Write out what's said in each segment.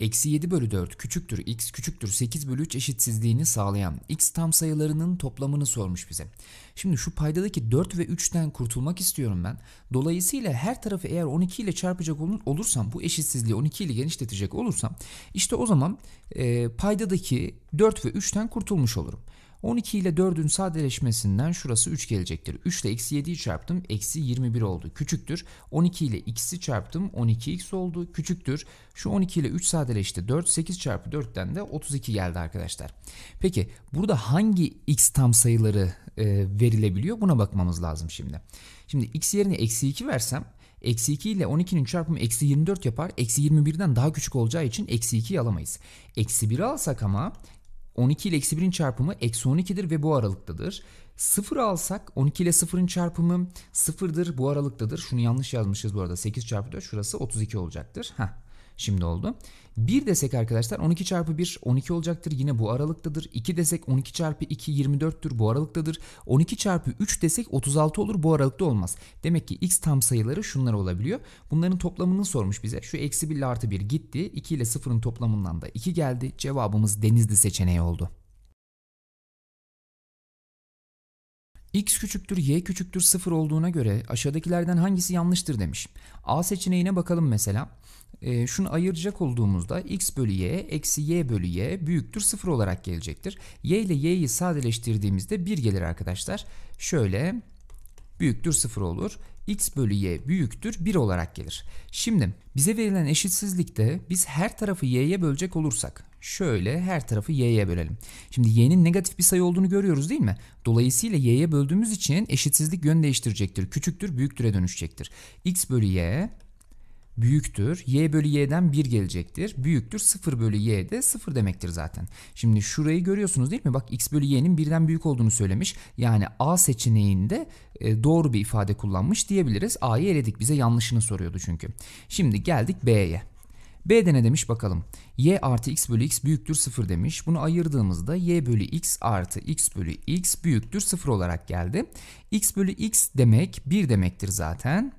eksi 7 bölü 4 küçüktür x küçüktür 8 bölü 3 eşitsizliğini sağlayan x tam sayılarının toplamını sormuş bize. Şimdi şu paydadaki 4 ve 3'ten kurtulmak istiyorum ben. Dolayısıyla her tarafı eğer 12 ile çarpacak olursam bu eşitsizliği 12 ile genişletecek olursam işte o zaman e, paydadaki 4 ve 3'ten kurtulmuş olurum. 12 ile 4'ün sadeleşmesinden şurası 3 gelecektir. 3 ile eksi 7'yi çarptım. Eksi 21 oldu. Küçüktür. 12 ile x'i çarptım. 12x oldu. Küçüktür. Şu 12 ile 3 sadeleşti. 4. 8 çarpı 4'ten de 32 geldi arkadaşlar. Peki burada hangi x tam sayıları e, verilebiliyor? Buna bakmamız lazım şimdi. Şimdi x yerine eksi 2 versem Eksi 2 ile 12'nin çarpımı eksi 24 yapar. Eksi 21'den daha küçük olacağı için eksi 2'yi alamayız. Eksi 1'i alsak ama 12 ile eksi 1'in çarpımı eksi 12'dir ve bu aralıktadır. 0 alsak 12 ile 0'ın çarpımı 0'dır bu aralıktadır. Şunu yanlış yazmışız bu arada 8 çarpı 4 şurası 32 olacaktır. Heh. Şimdi oldu. 1 desek arkadaşlar 12 çarpı 1 12 olacaktır. Yine bu aralıktadır. 2 desek 12 çarpı 2 24'tür. Bu aralıktadır. 12 çarpı 3 desek 36 olur. Bu aralıkta olmaz. Demek ki x tam sayıları şunlar olabiliyor. Bunların toplamını sormuş bize. Şu eksi 1 ile artı 1 gitti. 2 ile 0'ın toplamından da 2 geldi. Cevabımız denizli seçeneği oldu. x küçüktür y küçüktür 0 olduğuna göre aşağıdakilerden hangisi yanlıştır demiş. A seçeneğine bakalım mesela. E, şunu ayıracak olduğumuzda x bölü y eksi y bölü y büyüktür 0 olarak gelecektir. y ile y'yi sadeleştirdiğimizde 1 gelir arkadaşlar. Şöyle büyüktür 0 olur. x bölü y büyüktür 1 olarak gelir. Şimdi bize verilen eşitsizlikte biz her tarafı y'ye bölecek olursak Şöyle her tarafı y'ye bölelim. Şimdi y'nin negatif bir sayı olduğunu görüyoruz değil mi? Dolayısıyla y'ye böldüğümüz için eşitsizlik yön değiştirecektir. Küçüktür büyüktüre dönüşecektir. x bölü y büyüktür. Y bölü Y'den 1 gelecektir. Büyüktür. 0 bölü Y de 0 demektir zaten. Şimdi şurayı görüyorsunuz değil mi? Bak X bölü Y'nin birden büyük olduğunu söylemiş. Yani A seçeneğinde e, doğru bir ifade kullanmış diyebiliriz. A'yı eledik. Bize yanlışını soruyordu çünkü. Şimdi geldik B'ye. B de ne demiş bakalım. y artı x bölü x büyüktür 0 demiş. Bunu ayırdığımızda y bölü x artı x bölü x büyüktür 0 olarak geldi. x bölü x demek 1 demektir zaten.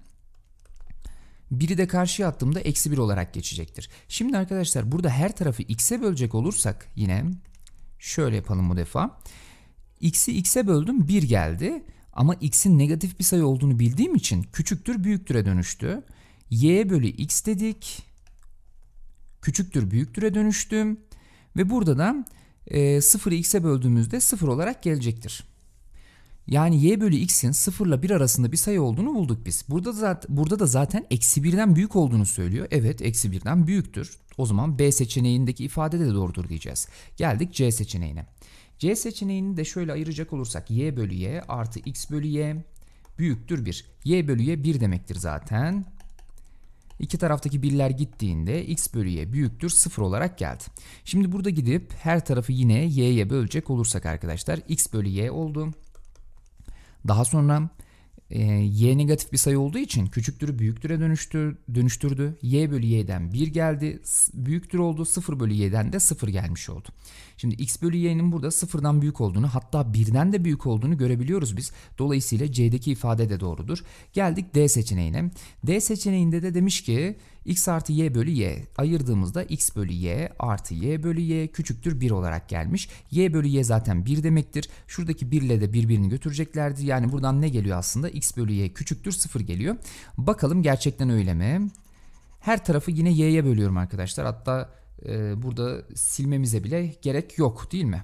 Biri de karşıya attığımda eksi 1 olarak geçecektir. Şimdi arkadaşlar burada her tarafı x'e bölecek olursak yine şöyle yapalım bu defa. x'i x'e böldüm 1 geldi. Ama x'in negatif bir sayı olduğunu bildiğim için küçüktür büyüktüre dönüştü. y bölü x dedik küçüktür büyüktüre dönüştüm Ve burada da e, 0'ı x'e böldüğümüzde sıfır olarak gelecektir. Yani y bölü x'in sıfırla bir arasında bir sayı olduğunu bulduk biz. Burada, zaten, burada da zaten eksi birden büyük olduğunu söylüyor. Evet eksi birden büyüktür. O zaman B seçeneğindeki ifade de doğrudur diyeceğiz. Geldik C seçeneğine. C seçeneğini de şöyle ayıracak olursak y bölü y artı x bölü y büyüktür 1. y bölü y 1 demektir zaten. İki taraftaki birler gittiğinde x bölü y büyüktür 0 olarak geldi. Şimdi burada gidip her tarafı yine y'ye bölecek olursak arkadaşlar x bölü y oldu. Daha sonra e, y negatif bir sayı olduğu için küçüktürü büyüktüre dönüştür, dönüştürdü. y bölü y'den 1 geldi. Büyüktür oldu. 0 bölü y'den de 0 gelmiş oldu. Şimdi x bölü y'nin burada 0'dan büyük olduğunu hatta 1'den de büyük olduğunu görebiliyoruz biz. Dolayısıyla c'deki ifade de doğrudur. Geldik d seçeneğine. d seçeneğinde de demiş ki x artı y bölü y ayırdığımızda x bölü y artı y bölü y küçüktür 1 olarak gelmiş. y bölü y zaten 1 demektir. Şuradaki 1 ile de birbirini götüreceklerdi. Yani buradan ne geliyor aslında? x bölü y küçüktür 0 geliyor. Bakalım gerçekten öyle mi? Her tarafı yine y'ye bölüyorum arkadaşlar. Hatta e, burada silmemize bile gerek yok değil mi?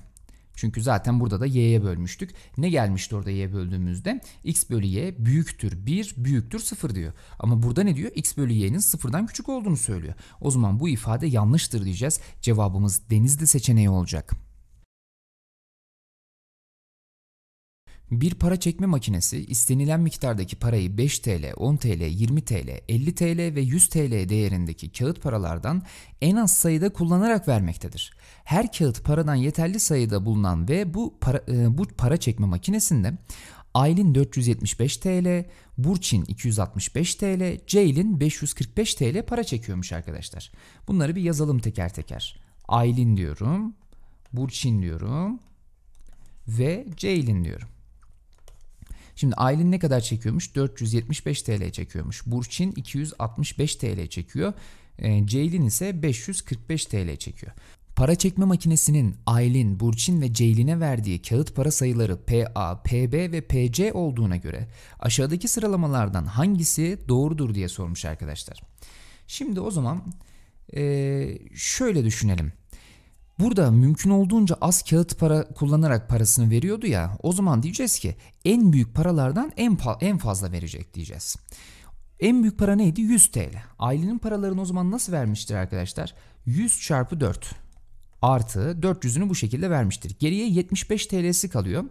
Çünkü zaten burada da y'ye bölmüştük. Ne gelmişti orada y'ye böldüğümüzde? x bölü y büyüktür 1 büyüktür 0 diyor. Ama burada ne diyor? x bölü y'nin 0'dan küçük olduğunu söylüyor. O zaman bu ifade yanlıştır diyeceğiz. Cevabımız denizli seçeneği olacak. Bir para çekme makinesi istenilen miktardaki parayı 5 TL, 10 TL, 20 TL, 50 TL ve 100 TL değerindeki kağıt paralardan en az sayıda kullanarak vermektedir. Her kağıt paradan yeterli sayıda bulunan ve bu para, e, bu para çekme makinesinde Aylin 475 TL, Burçin 265 TL, Ceylin 545 TL para çekiyormuş arkadaşlar. Bunları bir yazalım teker teker. Aylin diyorum, Burçin diyorum ve Ceylin diyorum. Şimdi Aylin ne kadar çekiyormuş? 475 TL çekiyormuş. Burçin 265 TL çekiyor. E, Ceylin ise 545 TL çekiyor. Para çekme makinesinin Aylin, Burçin ve Ceylin'e verdiği kağıt para sayıları PA, PB ve PC olduğuna göre aşağıdaki sıralamalardan hangisi doğrudur diye sormuş arkadaşlar. Şimdi o zaman e, şöyle düşünelim. Burada mümkün olduğunca az kağıt para kullanarak parasını veriyordu ya. O zaman diyeceğiz ki en büyük paralardan en, en fazla verecek diyeceğiz. En büyük para neydi? 100 TL. Ailenin paralarını o zaman nasıl vermiştir arkadaşlar? 100 çarpı 4 artı 400'ünü bu şekilde vermiştir. Geriye 75 TL'si kalıyor.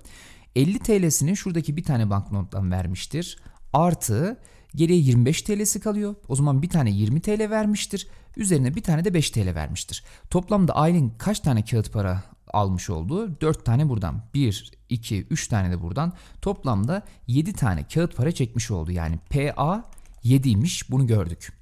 50 TL'sini şuradaki bir tane banknottan vermiştir. Artı Geriye 25 TL'si kalıyor. O zaman bir tane 20 TL vermiştir. Üzerine bir tane de 5 TL vermiştir. Toplamda ailen kaç tane kağıt para almış olduğu 4 tane buradan 1, 2, 3 tane de buradan toplamda 7 tane kağıt para çekmiş oldu. Yani PA 7 7'ymiş bunu gördük.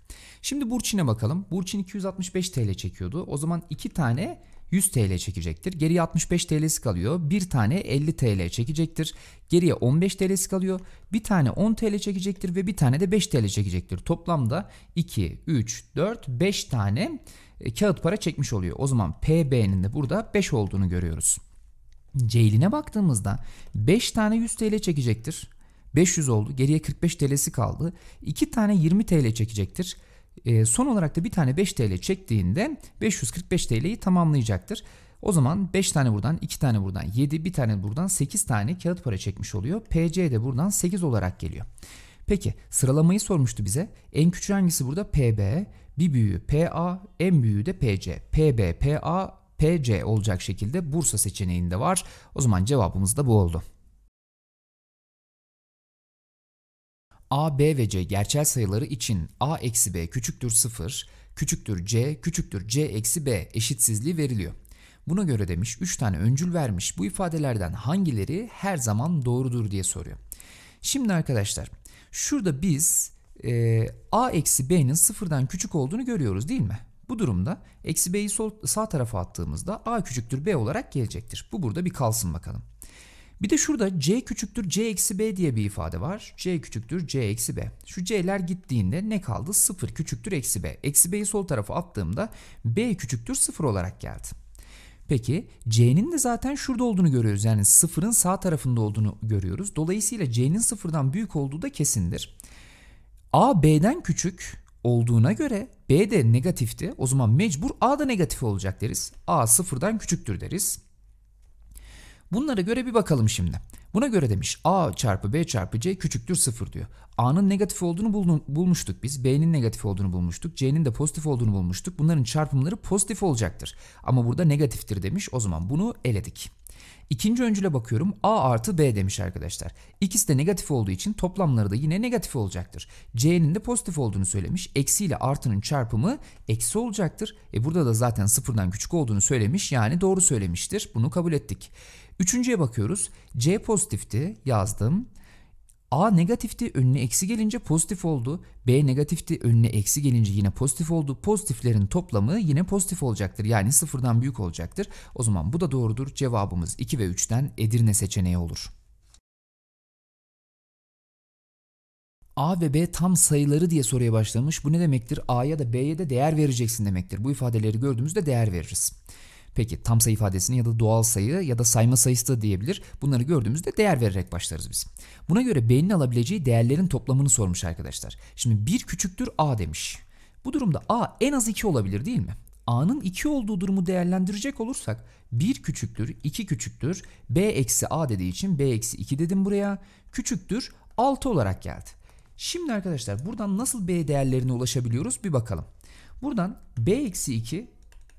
Şimdi Burçin'e bakalım. Burçin 265 TL çekiyordu. O zaman 2 tane 100 TL çekecektir. Geriye 65 TL'si kalıyor. Bir tane 50 TL çekecektir. Geriye 15 TL'si kalıyor. Bir tane 10 TL çekecektir ve bir tane de 5 TL çekecektir. Toplamda 2, 3, 4, 5 tane e, kağıt para çekmiş oluyor. O zaman PB'nin de burada 5 olduğunu görüyoruz. Ceylin'e baktığımızda 5 tane 100 TL çekecektir. 500 oldu. Geriye 45 TL'si kaldı. 2 tane 20 TL çekecektir. E, son olarak da bir tane 5 TL çektiğinde 545 TL'yi tamamlayacaktır. O zaman 5 tane buradan, 2 tane buradan, 7, bir tane buradan 8 tane kağıt para çekmiş oluyor. PC de buradan 8 olarak geliyor. Peki sıralamayı sormuştu bize. En küçük hangisi burada? PB, bir büyüğü PA, en büyüğü de PC. PB, PA, PC olacak şekilde Bursa seçeneğinde var. O zaman cevabımız da bu oldu. A, B ve C gerçel sayıları için A eksi B küçüktür 0, küçüktür C, küçüktür C eksi B eşitsizliği veriliyor. Buna göre demiş 3 tane öncül vermiş bu ifadelerden hangileri her zaman doğrudur diye soruyor. Şimdi arkadaşlar şurada biz e, A eksi B'nin sıfırdan küçük olduğunu görüyoruz değil mi? Bu durumda eksi B'yi sağ tarafa attığımızda A küçüktür B olarak gelecektir. Bu burada bir kalsın bakalım. Bir de şurada c küçüktür c eksi b diye bir ifade var. c küçüktür c eksi b. Şu c'ler gittiğinde ne kaldı? 0 küçüktür eksi b. Eksi b'yi sol tarafa attığımda b küçüktür 0 olarak geldi. Peki c'nin de zaten şurada olduğunu görüyoruz. Yani sıfırın sağ tarafında olduğunu görüyoruz. Dolayısıyla c'nin sıfırdan büyük olduğu da kesindir. a b'den küçük olduğuna göre b de negatifti. O zaman mecbur a da negatif olacak deriz. a sıfırdan küçüktür deriz. Bunlara göre bir bakalım şimdi. Buna göre demiş a çarpı b çarpı c küçüktür 0 diyor. a'nın negatif olduğunu bulmuştuk biz. b'nin negatif olduğunu bulmuştuk. c'nin de pozitif olduğunu bulmuştuk. Bunların çarpımları pozitif olacaktır. Ama burada negatiftir demiş. O zaman bunu eledik. İkinci öncüle bakıyorum a artı b demiş arkadaşlar. İkisi de negatif olduğu için toplamları da yine negatif olacaktır. c'nin de pozitif olduğunu söylemiş. Eksi ile artının çarpımı eksi olacaktır. E burada da zaten sıfırdan küçük olduğunu söylemiş. Yani doğru söylemiştir. Bunu kabul ettik. Üçüncüye bakıyoruz. C pozitifti yazdım. A negatifti önüne eksi gelince pozitif oldu. B negatifti önüne eksi gelince yine pozitif oldu. Pozitiflerin toplamı yine pozitif olacaktır. Yani sıfırdan büyük olacaktır. O zaman bu da doğrudur. Cevabımız 2 ve 3'ten Edirne seçeneği olur. A ve B tam sayıları diye soruya başlamış. Bu ne demektir? A'ya da B'ye de değer vereceksin demektir. Bu ifadeleri gördüğümüzde değer veririz. Peki tam sayı ifadesini ya da doğal sayı ya da sayma sayısı da diyebilir. Bunları gördüğümüzde değer vererek başlarız biz. Buna göre beynin alabileceği değerlerin toplamını sormuş arkadaşlar. Şimdi 1 küçüktür a demiş. Bu durumda a en az 2 olabilir değil mi? a'nın 2 olduğu durumu değerlendirecek olursak 1 küçüktür, 2 küçüktür, b eksi a dediği için b eksi 2 dedim buraya. Küçüktür 6 olarak geldi. Şimdi arkadaşlar buradan nasıl b değerlerine ulaşabiliyoruz bir bakalım. Buradan b eksi 2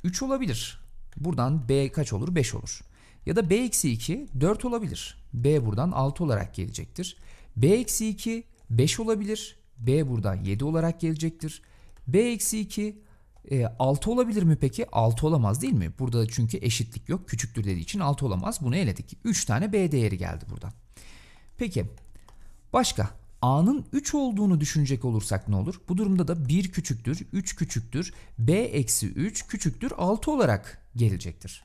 3 olabilir. Buradan B kaç olur? 5 olur. Ya da B eksi 2 4 olabilir. B buradan 6 olarak gelecektir. B eksi 2 5 olabilir. B buradan 7 olarak gelecektir. B eksi 2 6 e, olabilir mi peki? 6 olamaz değil mi? Burada çünkü eşitlik yok. Küçüktür dediği için 6 olamaz. Bunu eledik. 3 tane B değeri geldi buradan. Peki başka a'nın 3 olduğunu düşünecek olursak ne olur? Bu durumda da 1 küçüktür, 3 küçüktür, b eksi 3 küçüktür 6 olarak gelecektir.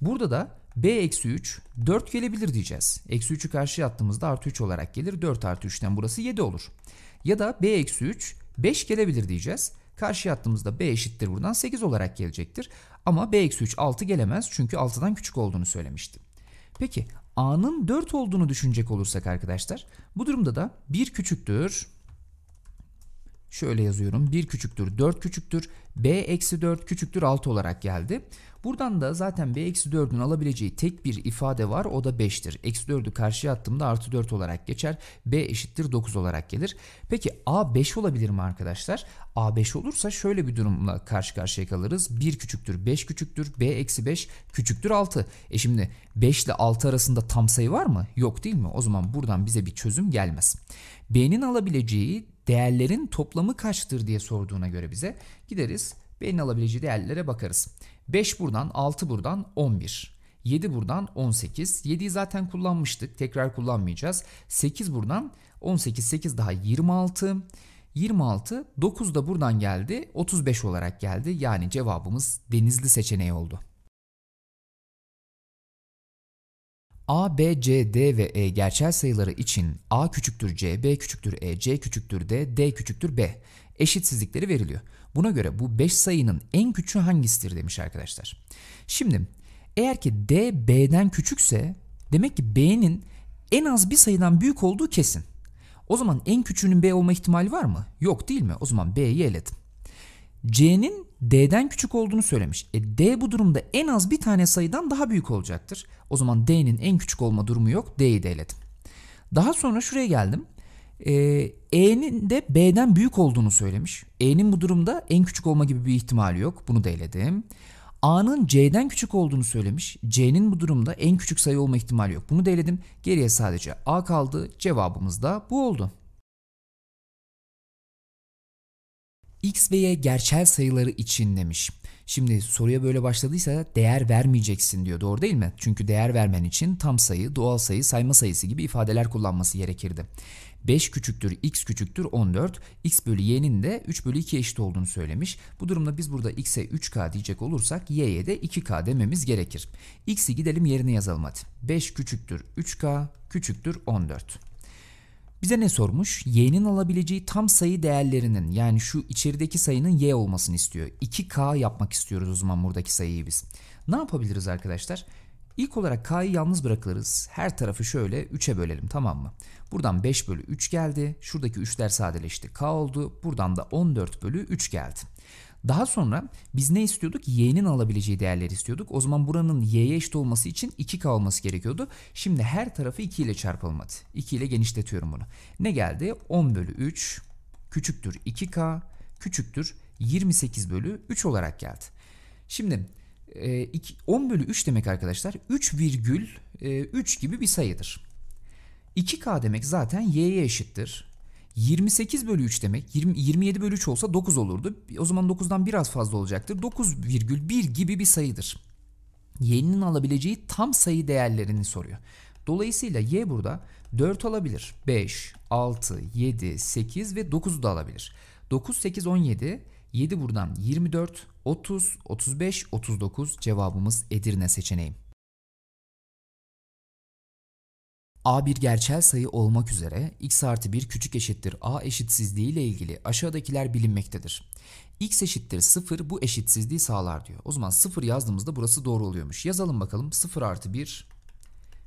Burada da b eksi 3 4 gelebilir diyeceğiz. Eksi 3'ü karşıya attığımızda artı 3 olarak gelir. 4 artı 3'ten burası 7 olur. Ya da b eksi 3 5 gelebilir diyeceğiz. Karşıya attığımızda b eşittir buradan 8 olarak gelecektir. Ama b eksi 3 6 gelemez çünkü 6'dan küçük olduğunu söylemiştim. Peki a'nın 4 olduğunu düşünecek olursak arkadaşlar bu durumda da 1 küçüktür şöyle yazıyorum. 1 küçüktür 4 küçüktür. B eksi 4 küçüktür 6 olarak geldi. Buradan da zaten B eksi 4'ün alabileceği tek bir ifade var o da 5'tir. Eksi 4'ü karşıya attığımda artı 4 olarak geçer. B eşittir 9 olarak gelir. Peki A 5 olabilir mi arkadaşlar? A 5 olursa şöyle bir durumla karşı karşıya kalırız. 1 küçüktür 5 küçüktür B eksi 5 küçüktür 6. E şimdi 5 ile 6 arasında tam sayı var mı? Yok değil mi? O zaman buradan bize bir çözüm gelmez. B'nin alabileceği değerlerin toplamı kaçtır diye sorduğuna göre bize gideriz. B'nin alabileceği değerlere bakarız. 5 buradan, 6 buradan, 11. 7 buradan 18. 7'yi zaten kullanmıştık. Tekrar kullanmayacağız. 8 buradan 18. 8 daha 26. 26. 9 da buradan geldi. 35 olarak geldi. Yani cevabımız denizli seçeneği oldu. A, B, C, D ve E gerçel sayıları için A küçüktür C, B küçüktür E, C küçüktür D, D küçüktür B eşitsizlikleri veriliyor. Buna göre bu 5 sayının en küçüğü hangisidir demiş arkadaşlar. Şimdi eğer ki D B'den küçükse demek ki B'nin en az bir sayıdan büyük olduğu kesin. O zaman en küçüğünün B olma ihtimali var mı? Yok değil mi? O zaman B'yi eledim. C'nin D'den küçük olduğunu söylemiş. E D bu durumda en az bir tane sayıdan daha büyük olacaktır. O zaman D'nin en küçük olma durumu yok. D'yi de Daha sonra şuraya geldim. E, E'nin de B'den büyük olduğunu söylemiş. E'nin bu durumda en küçük olma gibi bir ihtimali yok. Bunu da A'nın C'den küçük olduğunu söylemiş. C'nin bu durumda en küçük sayı olma ihtimali yok. Bunu da Geriye sadece A kaldı. Cevabımız da bu oldu. X ve Y gerçel sayıları için demiş. Şimdi soruya böyle başladıysa değer vermeyeceksin diyor. Doğru değil mi? Çünkü değer vermen için tam sayı, doğal sayı, sayma sayısı gibi ifadeler kullanması gerekirdi. 5 küçüktür, x küçüktür 14. x bölü y'nin de 3 bölü 2 eşit olduğunu söylemiş. Bu durumda biz burada x'e 3k diyecek olursak y'ye de 2k dememiz gerekir. x'i gidelim yerine yazalım hadi. 5 küçüktür 3k küçüktür 14. Bize ne sormuş? Y'nin alabileceği tam sayı değerlerinin yani şu içerideki sayının Y olmasını istiyor. 2K yapmak istiyoruz o zaman buradaki sayıyı biz. Ne yapabiliriz arkadaşlar? İlk olarak K'yı yalnız bırakırız. Her tarafı şöyle 3'e bölelim tamam mı? Buradan 5 bölü 3 geldi. Şuradaki 3'ler sadeleşti. K oldu. Buradan da 14 bölü 3 geldi. Daha sonra biz ne istiyorduk? Y'nin alabileceği değerleri istiyorduk. O zaman buranın Y'ye eşit olması için 2K olması gerekiyordu. Şimdi her tarafı 2 ile çarpalım 2 ile genişletiyorum bunu. Ne geldi? 10 bölü 3 küçüktür 2K küçüktür 28 bölü 3 olarak geldi. Şimdi 10 e, bölü 3 demek arkadaşlar 3 virgül 3 e, gibi bir sayıdır. 2K demek zaten Y'ye eşittir. 28 bölü 3 demek 20, 27 bölü 3 olsa 9 olurdu. O zaman 9'dan biraz fazla olacaktır. 9,1 gibi bir sayıdır. Y'nin alabileceği tam sayı değerlerini soruyor. Dolayısıyla y burada 4 alabilir. 5, 6, 7, 8 ve 9'u da alabilir. 9, 8, 17, 7 buradan 24, 30, 35, 39 cevabımız Edirne seçeneği. A bir gerçel sayı olmak üzere x artı 1 küçük eşittir a eşitsizliği ile ilgili aşağıdakiler bilinmektedir. x eşittir 0 bu eşitsizliği sağlar diyor. O zaman 0 yazdığımızda burası doğru oluyormuş. Yazalım bakalım 0 artı 1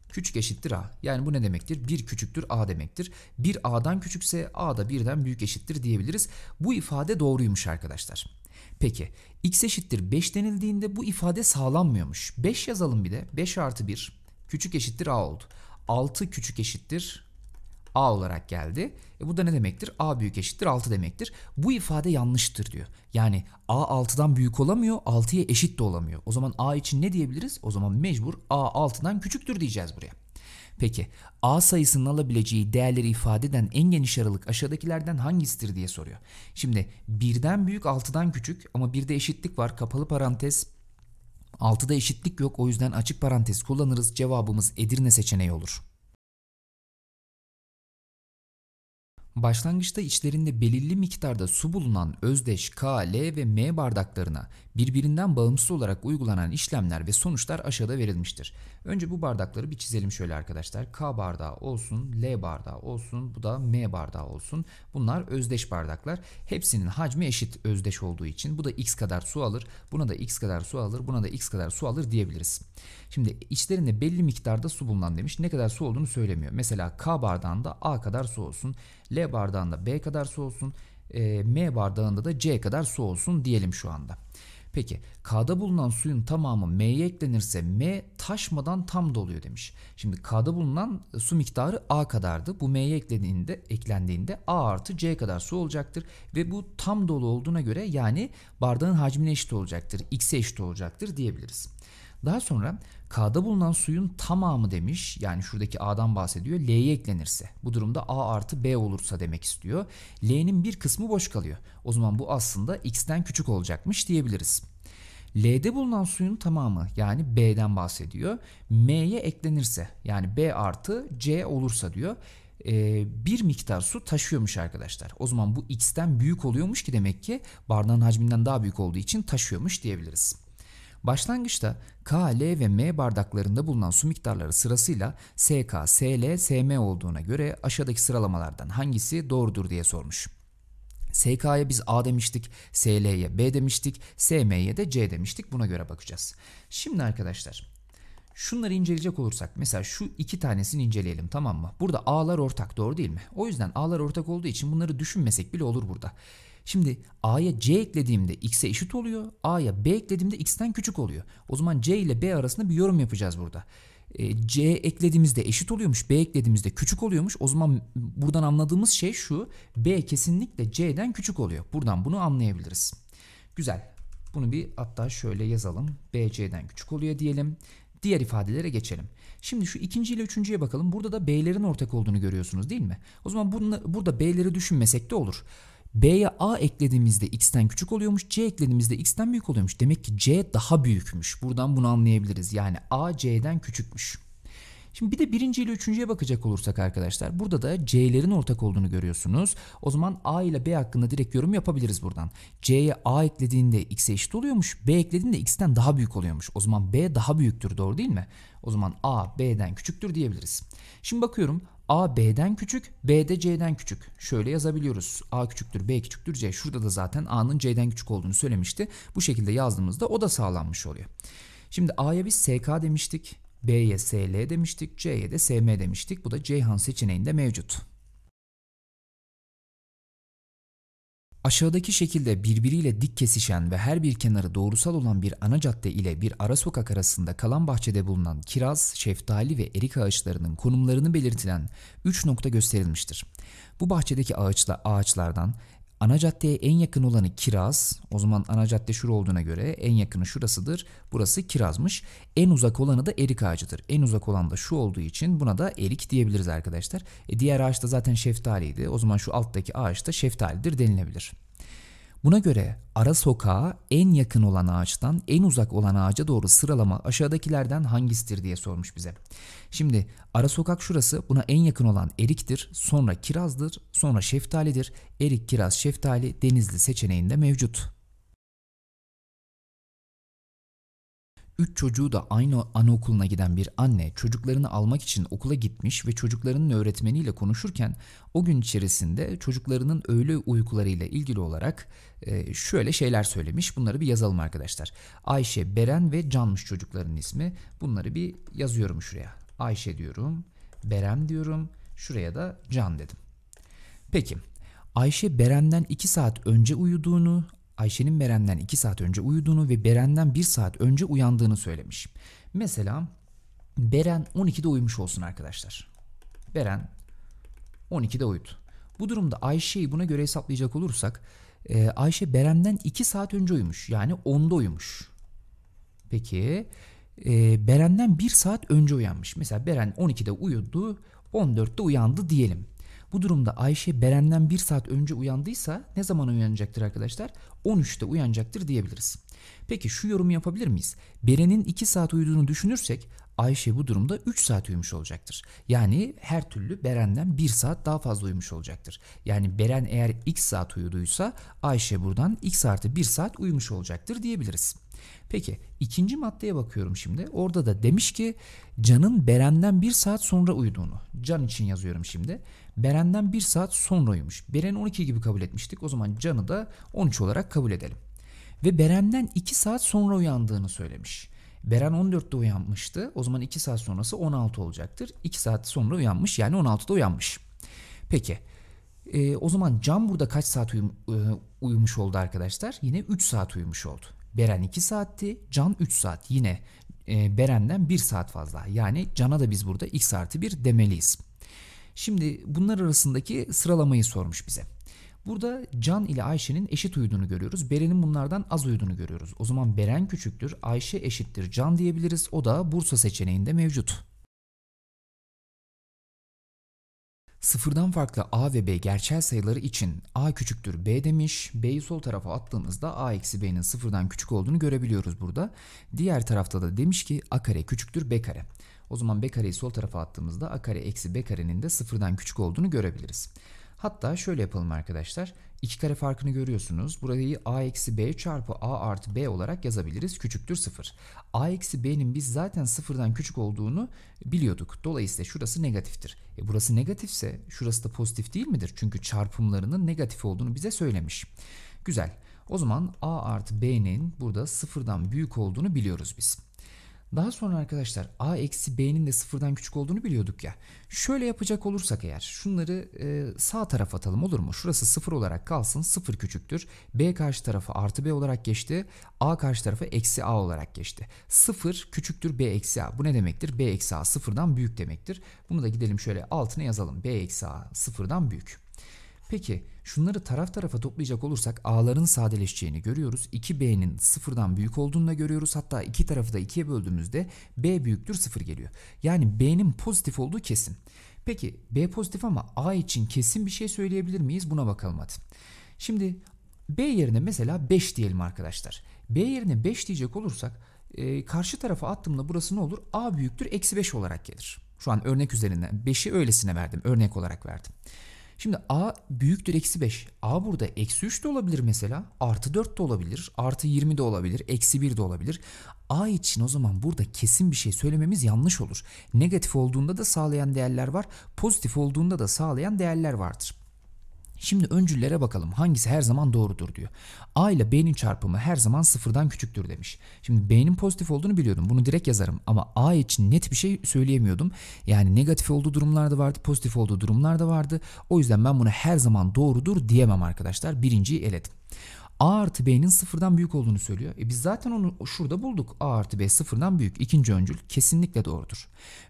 küçük eşittir a. Yani bu ne demektir? 1 küçüktür a demektir. 1 a'dan küçükse a da 1'den büyük eşittir diyebiliriz. Bu ifade doğruymuş arkadaşlar. Peki x eşittir 5 denildiğinde bu ifade sağlanmıyormuş. 5 yazalım bir de 5 artı 1 küçük eşittir a oldu. 6 küçük eşittir A olarak geldi. E bu da ne demektir? A büyük eşittir 6 demektir. Bu ifade yanlıştır diyor. Yani A 6'dan büyük olamıyor, 6'ya eşit de olamıyor. O zaman A için ne diyebiliriz? O zaman mecbur A 6'dan küçüktür diyeceğiz buraya. Peki A sayısının alabileceği değerleri ifade eden en geniş aralık aşağıdakilerden hangisidir diye soruyor. Şimdi birden büyük 6'dan küçük ama bir de eşitlik var. Kapalı parantez 6'da eşitlik yok o yüzden açık parantez kullanırız. Cevabımız Edirne seçeneği olur. Başlangıçta içlerinde belirli miktarda su bulunan özdeş K, L ve M bardaklarına birbirinden bağımsız olarak uygulanan işlemler ve sonuçlar aşağıda verilmiştir. Önce bu bardakları bir çizelim şöyle arkadaşlar. K bardağı olsun, L bardağı olsun, bu da M bardağı olsun. Bunlar özdeş bardaklar. Hepsinin hacmi eşit özdeş olduğu için bu da x kadar su alır, buna da x kadar su alır, buna da x kadar su alır diyebiliriz. Şimdi içlerinde belli miktarda su bulunan demiş. Ne kadar su olduğunu söylemiyor. Mesela K bardağında A kadar su olsun. L B bardağında B kadar su olsun. E, M bardağında da C kadar su olsun diyelim şu anda. Peki K'da bulunan suyun tamamı M'ye eklenirse M taşmadan tam doluyor demiş. Şimdi K'da bulunan su miktarı A kadardı. Bu M'ye eklendiğinde, eklendiğinde A artı C kadar su olacaktır. Ve bu tam dolu olduğuna göre yani bardağın hacmine eşit olacaktır. X'e eşit olacaktır diyebiliriz. Daha sonra K'da bulunan suyun tamamı demiş yani şuradaki A'dan bahsediyor L'ye eklenirse bu durumda A artı B olursa demek istiyor. L'nin bir kısmı boş kalıyor o zaman bu aslında X'ten küçük olacakmış diyebiliriz. L'de bulunan suyun tamamı yani B'den bahsediyor. M'ye eklenirse yani B artı C olursa diyor e, bir miktar su taşıyormuş arkadaşlar. O zaman bu X'ten büyük oluyormuş ki demek ki bardağın hacminden daha büyük olduğu için taşıyormuş diyebiliriz. Başlangıçta K, L ve M bardaklarında bulunan su miktarları sırasıyla SK, SL, SM olduğuna göre aşağıdaki sıralamalardan hangisi doğrudur diye sormuş. SK'ya biz A demiştik, SL'ye B demiştik, SM'ye de C demiştik. Buna göre bakacağız. Şimdi arkadaşlar Şunları inceleyecek olursak mesela şu iki tanesini inceleyelim tamam mı? Burada A'lar ortak doğru değil mi? O yüzden A'lar ortak olduğu için bunları düşünmesek bile olur burada. Şimdi A'ya C eklediğimde X'e eşit oluyor. A'ya B eklediğimde X'ten küçük oluyor. O zaman C ile B arasında bir yorum yapacağız burada. E, C eklediğimizde eşit oluyormuş, B eklediğimizde küçük oluyormuş. O zaman buradan anladığımız şey şu, B kesinlikle C'den küçük oluyor. Buradan bunu anlayabiliriz. Güzel. Bunu bir hatta şöyle yazalım. B C'den küçük oluyor diyelim. Diğer ifadelere geçelim. Şimdi şu ikinci ile üçüncüye bakalım. Burada da B'lerin ortak olduğunu görüyorsunuz değil mi? O zaman bunu, burada B'leri düşünmesek de olur. B'ye A eklediğimizde X'ten küçük oluyormuş. C eklediğimizde X'ten büyük oluyormuş. Demek ki C daha büyükmüş. Buradan bunu anlayabiliriz. Yani A C'den küçükmüş. Şimdi bir de birinci ile üçüncüye bakacak olursak arkadaşlar burada da C'lerin ortak olduğunu görüyorsunuz. O zaman A ile B hakkında direkt yorum yapabiliriz buradan. C'ye A eklediğinde X'e eşit oluyormuş. B eklediğinde X'ten daha büyük oluyormuş. O zaman B daha büyüktür doğru değil mi? O zaman A B'den küçüktür diyebiliriz. Şimdi bakıyorum A B'den küçük, B de C'den küçük. Şöyle yazabiliyoruz. A küçüktür, B küçüktür, C. Şurada da zaten A'nın C'den küçük olduğunu söylemişti. Bu şekilde yazdığımızda o da sağlanmış oluyor. Şimdi A'ya biz SK demiştik. B'ye SL demiştik. C'ye de SM demiştik. Bu da Ceyhan seçeneğinde mevcut. Aşağıdaki şekilde birbiriyle dik kesişen ve her bir kenarı doğrusal olan bir ana cadde ile bir ara sokak arasında kalan bahçede bulunan kiraz, şeftali ve erik ağaçlarının konumlarını belirtilen 3 nokta gösterilmiştir. Bu bahçedeki ağaçla ağaçlardan Ana caddeye en yakın olanı Kiraz. O zaman ana cadde şur olduğuna göre en yakını şurasıdır. Burası Kiraz'mış. En uzak olanı da erik ağacıdır. En uzak olan da şu olduğu için buna da erik diyebiliriz arkadaşlar. E diğer ağaç da zaten şeftaliydi. O zaman şu alttaki ağaç da şeftalidir denilebilir. Buna göre ara sokağa en yakın olan ağaçtan en uzak olan ağaca doğru sıralama aşağıdakilerden hangisidir diye sormuş bize. Şimdi ara sokak şurası buna en yakın olan eriktir, sonra kirazdır, sonra şeftalidir. Erik, kiraz, şeftali denizli seçeneğinde mevcut. Üç çocuğu da aynı anaokuluna giden bir anne çocuklarını almak için okula gitmiş ve çocuklarının öğretmeniyle konuşurken o gün içerisinde çocuklarının öğle uykularıyla ilgili olarak e, şöyle şeyler söylemiş. Bunları bir yazalım arkadaşlar. Ayşe, Beren ve Canmış çocukların ismi. Bunları bir yazıyorum şuraya. Ayşe diyorum, Beren diyorum, şuraya da Can dedim. Peki Ayşe Beren'den 2 saat önce uyuduğunu, Ayşe'nin Beren'den 2 saat önce uyuduğunu ve Beren'den 1 saat önce uyandığını söylemiş. Mesela Beren 12'de uyumuş olsun arkadaşlar. Beren 12'de uyudu. Bu durumda Ayşe'yi buna göre hesaplayacak olursak e, Ayşe Beren'den 2 saat önce uyumuş. Yani 10'da uyumuş. Peki e, Beren'den 1 saat önce uyanmış. Mesela Beren 12'de uyudu 14'te uyandı diyelim. Bu durumda Ayşe Beren'den bir saat önce uyandıysa ne zaman uyanacaktır arkadaşlar? 13'te uyanacaktır diyebiliriz. Peki şu yorumu yapabilir miyiz? Beren'in 2 saat uyuduğunu düşünürsek Ayşe bu durumda 3 saat uyumuş olacaktır. Yani her türlü Beren'den 1 saat daha fazla uyumuş olacaktır. Yani Beren eğer x saat uyuduysa Ayşe buradan x artı 1 saat uyumuş olacaktır diyebiliriz. Peki ikinci maddeye bakıyorum şimdi. Orada da demiş ki Can'ın Beren'den bir saat sonra uyuduğunu. Can için yazıyorum şimdi. Beren'den bir saat sonra uyumuş. beren 12 gibi kabul etmiştik. O zaman Can'ı da 13 olarak kabul edelim. Ve Beren'den 2 saat sonra uyandığını söylemiş. Beren 14'te uyanmıştı. O zaman 2 saat sonrası 16 olacaktır. 2 saat sonra uyanmış yani 16'da uyanmış. Peki e, o zaman Can burada kaç saat uyum, e, uyumuş oldu arkadaşlar? Yine 3 saat uyumuş oldu. Beren 2 saatti. Can 3 saat. Yine e, Beren'den 1 saat fazla. Yani Can'a da biz burada x artı 1 demeliyiz. Şimdi bunlar arasındaki sıralamayı sormuş bize. Burada Can ile Ayşe'nin eşit uyuduğunu görüyoruz. Beren'in bunlardan az uyuduğunu görüyoruz. O zaman Beren küçüktür, Ayşe eşittir Can diyebiliriz. O da Bursa seçeneğinde mevcut. Sıfırdan farklı a ve b gerçel sayıları için a küçüktür b demiş. b'yi sol tarafa attığımızda a eksi b'nin sıfırdan küçük olduğunu görebiliyoruz burada. Diğer tarafta da demiş ki a kare küçüktür b kare. O zaman b kareyi sol tarafa attığımızda a kare eksi b karenin de sıfırdan küçük olduğunu görebiliriz. Hatta şöyle yapalım arkadaşlar. 2 kare farkını görüyorsunuz. Burayı a eksi b çarpı a artı b olarak yazabiliriz. Küçüktür 0. a eksi b'nin biz zaten sıfırdan küçük olduğunu biliyorduk. Dolayısıyla şurası negatiftir. E burası negatifse şurası da pozitif değil midir? Çünkü çarpımlarının negatif olduğunu bize söylemiş. Güzel. O zaman a artı b'nin burada sıfırdan büyük olduğunu biliyoruz biz. Daha sonra arkadaşlar a eksi b'nin de sıfırdan küçük olduğunu biliyorduk ya. Şöyle yapacak olursak eğer şunları e, sağ tarafa atalım olur mu? Şurası sıfır olarak kalsın sıfır küçüktür. b karşı tarafı artı b olarak geçti. a karşı tarafı eksi a olarak geçti. Sıfır küçüktür b eksi a. Bu ne demektir? b eksi a sıfırdan büyük demektir. Bunu da gidelim şöyle altına yazalım. b eksi a sıfırdan büyük. Peki şunları taraf tarafa toplayacak olursak A'ların sadeleşeceğini görüyoruz. 2B'nin sıfırdan büyük olduğunu da görüyoruz. Hatta iki tarafı da ikiye böldüğümüzde B büyüktür sıfır geliyor. Yani B'nin pozitif olduğu kesin. Peki B pozitif ama A için kesin bir şey söyleyebilir miyiz? Buna bakalım hadi. Şimdi B yerine mesela 5 diyelim arkadaşlar. B yerine 5 diyecek olursak e, karşı tarafa attığımda burası ne olur? A büyüktür eksi 5 olarak gelir. Şu an örnek üzerinden 5'i öylesine verdim. Örnek olarak verdim. Şimdi a büyüktür eksi 5. a burada eksi 3 de olabilir mesela. Artı 4 de olabilir. Artı 20 de olabilir. Eksi 1 de olabilir. a için o zaman burada kesin bir şey söylememiz yanlış olur. Negatif olduğunda da sağlayan değerler var. Pozitif olduğunda da sağlayan değerler vardır. Şimdi öncüllere bakalım hangisi her zaman doğrudur diyor. A ile B'nin çarpımı her zaman sıfırdan küçüktür demiş. Şimdi B'nin pozitif olduğunu biliyordum bunu direkt yazarım ama A için net bir şey söyleyemiyordum. Yani negatif olduğu durumlar da vardı pozitif olduğu durumlar da vardı. O yüzden ben bunu her zaman doğrudur diyemem arkadaşlar birinciyi eledim. A artı B'nin sıfırdan büyük olduğunu söylüyor. E biz zaten onu şurada bulduk. A artı B sıfırdan büyük. İkinci öncül kesinlikle doğrudur.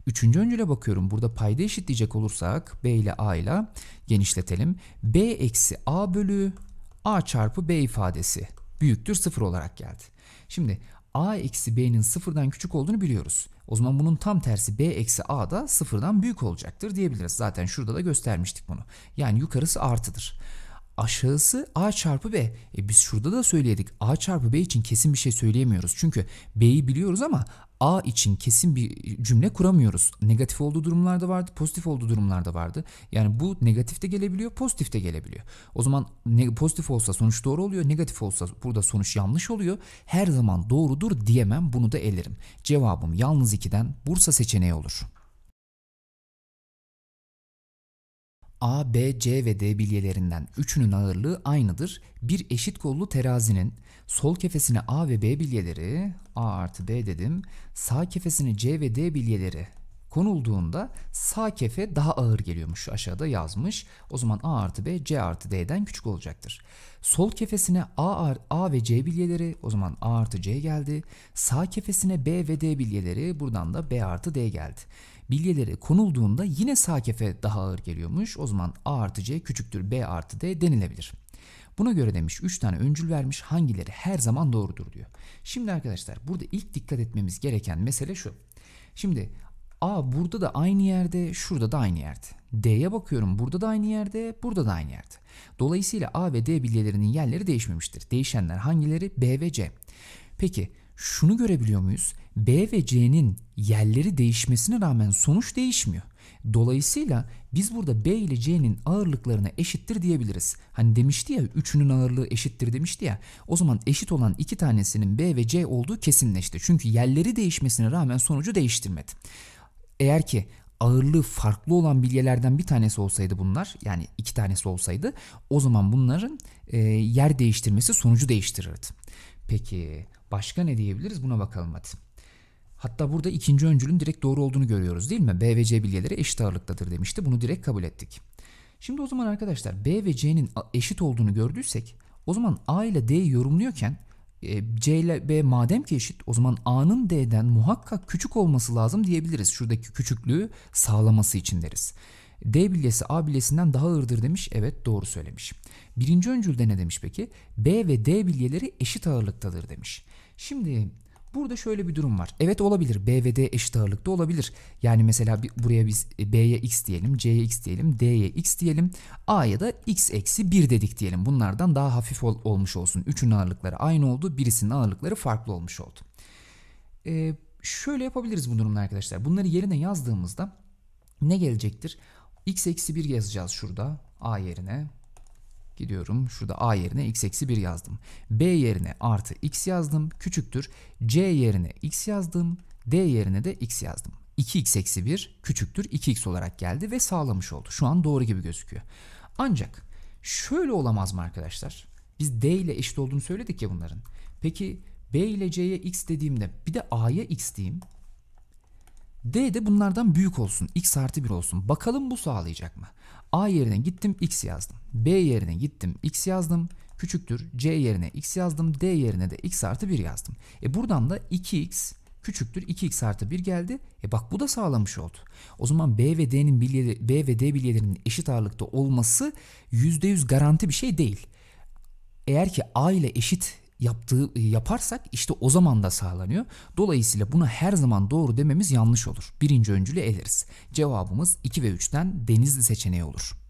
Üçüncü öncüle bakıyorum. Burada payda eşitleyecek olursak B ile A ile genişletelim. B eksi A bölü A çarpı B ifadesi büyüktür sıfır olarak geldi. Şimdi A eksi B'nin sıfırdan küçük olduğunu biliyoruz. O zaman bunun tam tersi B eksi A da sıfırdan büyük olacaktır diyebiliriz. Zaten şurada da göstermiştik bunu. Yani yukarısı artıdır aşağısı A çarpı B. E biz şurada da söyledik, A çarpı B için kesin bir şey söyleyemiyoruz. Çünkü B'yi biliyoruz ama A için kesin bir cümle kuramıyoruz. Negatif olduğu durumlarda vardı, pozitif olduğu durumlarda vardı. Yani bu negatif de gelebiliyor, pozitif de gelebiliyor. O zaman pozitif olsa sonuç doğru oluyor, negatif olsa burada sonuç yanlış oluyor. Her zaman doğrudur diyemem, bunu da elerim. Cevabım yalnız 2'den Bursa seçeneği olur. A, B, C ve D bilyelerinden üçünün ağırlığı aynıdır. Bir eşit kollu terazinin sol kefesine A ve B bilyeleri A artı B dedim. Sağ kefesine C ve D bilyeleri konulduğunda sağ kefe daha ağır geliyormuş aşağıda yazmış. O zaman A artı B C artı D'den küçük olacaktır. Sol kefesine A, A ve C bilyeleri o zaman A artı C geldi. Sağ kefesine B ve D bilyeleri buradan da B artı D geldi bilyeleri konulduğunda yine sağ kefe daha ağır geliyormuş. O zaman A artı C küçüktür B artı D denilebilir. Buna göre demiş 3 tane öncül vermiş hangileri her zaman doğrudur diyor. Şimdi arkadaşlar burada ilk dikkat etmemiz gereken mesele şu. Şimdi A burada da aynı yerde, şurada da aynı yerde. D'ye bakıyorum burada da aynı yerde, burada da aynı yerde. Dolayısıyla A ve D bilyelerinin yerleri değişmemiştir. Değişenler hangileri? B ve C. Peki şunu görebiliyor muyuz? B ve C'nin yerleri değişmesine rağmen sonuç değişmiyor. Dolayısıyla biz burada B ile C'nin ağırlıklarını eşittir diyebiliriz. Hani demişti ya üçünün ağırlığı eşittir demişti ya. O zaman eşit olan iki tanesinin B ve C olduğu kesinleşti. Çünkü yerleri değişmesine rağmen sonucu değiştirmedi. Eğer ki ağırlığı farklı olan bilyelerden bir tanesi olsaydı bunlar yani iki tanesi olsaydı o zaman bunların e, yer değiştirmesi sonucu değiştirirdi. Peki başka ne diyebiliriz buna bakalım hadi. Hatta burada ikinci öncülün direkt doğru olduğunu görüyoruz değil mi? B ve C bilyeleri eşit ağırlıktadır demişti. Bunu direkt kabul ettik. Şimdi o zaman arkadaşlar B ve C'nin eşit olduğunu gördüysek o zaman A ile D'yi yorumluyorken e, C ile B madem ki eşit o zaman A'nın D'den muhakkak küçük olması lazım diyebiliriz. Şuradaki küçüklüğü sağlaması için deriz. D bilyesi A bilyesinden daha ağırdır demiş. Evet doğru söylemiş. Birinci öncülde ne demiş peki? B ve D bilyeleri eşit ağırlıktadır demiş. Şimdi burada şöyle bir durum var. Evet olabilir. B ve D eşit ağırlıkta olabilir. Yani mesela buraya biz e, B'ye X diyelim, C'ye X diyelim, D'ye X diyelim. A'ya da X eksi 1 dedik diyelim. Bunlardan daha hafif ol, olmuş olsun. Üçünün ağırlıkları aynı oldu. Birisinin ağırlıkları farklı olmuş oldu. Ee, şöyle yapabiliriz bu durumda arkadaşlar. Bunları yerine yazdığımızda ne gelecektir? x eksi 1 yazacağız şurada a yerine. Gidiyorum şurada a yerine x eksi 1 yazdım. b yerine artı x yazdım küçüktür. c yerine x yazdım. d yerine de x yazdım. 2x eksi 1 küçüktür 2x olarak geldi ve sağlamış oldu. Şu an doğru gibi gözüküyor. Ancak şöyle olamaz mı arkadaşlar? Biz d ile eşit olduğunu söyledik ya bunların. Peki b ile c'ye x dediğimde bir de a'ya x diyeyim. D de bunlardan büyük olsun. X artı 1 olsun. Bakalım bu sağlayacak mı? A yerine gittim X yazdım. B yerine gittim X yazdım. Küçüktür. C yerine X yazdım. D yerine de X artı 1 yazdım. E buradan da 2X küçüktür. 2x artı 1 geldi. E bak bu da sağlamış oldu. O zaman B ve D'nin B ve D bilyelerinin eşit ağırlıkta olması %100 garanti bir şey değil. Eğer ki A ile eşit yaptığı e, yaparsak işte o zaman da sağlanıyor. Dolayısıyla buna her zaman doğru dememiz yanlış olur. Birinci öncülü eleriz. Cevabımız 2 ve 3'ten Denizli seçeneği olur.